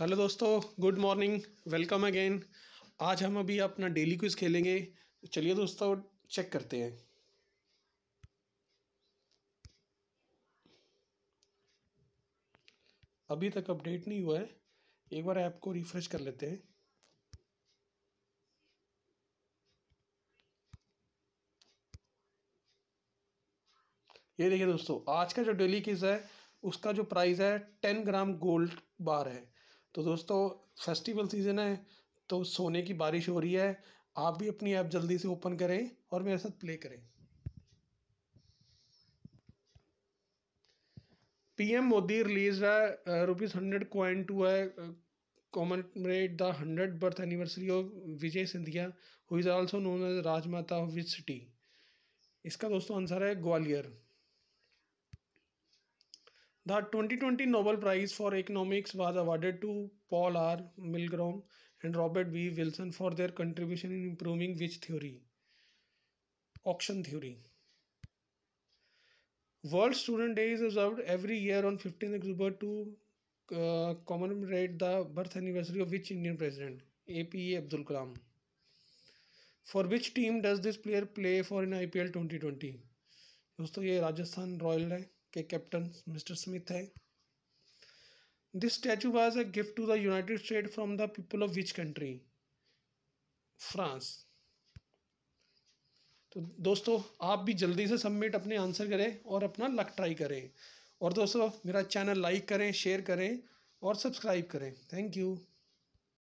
Hello दोस्तों good morning welcome again आज हम अभी अपना डेली क्विज खेलेंगे चलिए दोस्तों चेक करते हैं अभी तक अपडेट नहीं हुआ है एक बार ऐप को रिफ्रेश कर लेते हैं ये देखिए दोस्तों आज का जो डेली क्विज है उसका जो प्राइस है टेन ग्राम गोल्ड बार है तो दोस्तों फेस्टिवल सीज़न है तो सोने की बारिश हो रही है आप भी अपनी ऐप जल्दी से ओपन करें और मेरे साथ प्ले करें पीएम मोदी रिलीज है रुपीज़ हंड्रेड कॉइन टू है commemorate the hundred birth anniversary of Vijay Scindia who is also known as Rajmata of which city इसका दोस्तों आंसर है Gwalior The 2020 Nobel Prize for Economics was awarded to Paul R. Milgram and Robert B. Wilson for their contribution in improving which theory? Auction theory. World Student Day is observed every year on 15 October to uh, commemorate the birth anniversary of which Indian president? APA Abdul Kalam. For which team does this player play for in I P L twenty twenty दोस्तों ये Rajasthan Royal है के captain mister Smith है this statue was a gift to the United State from the people of which country France तो दोस्तों आप भी जल्दी से सबमिट अपने आंसर करें और अपना लक ट्राई करें और दोस्तों मेरा चैनल लाइक करें शेयर करें और सब्सक्राइब करें थैंक यू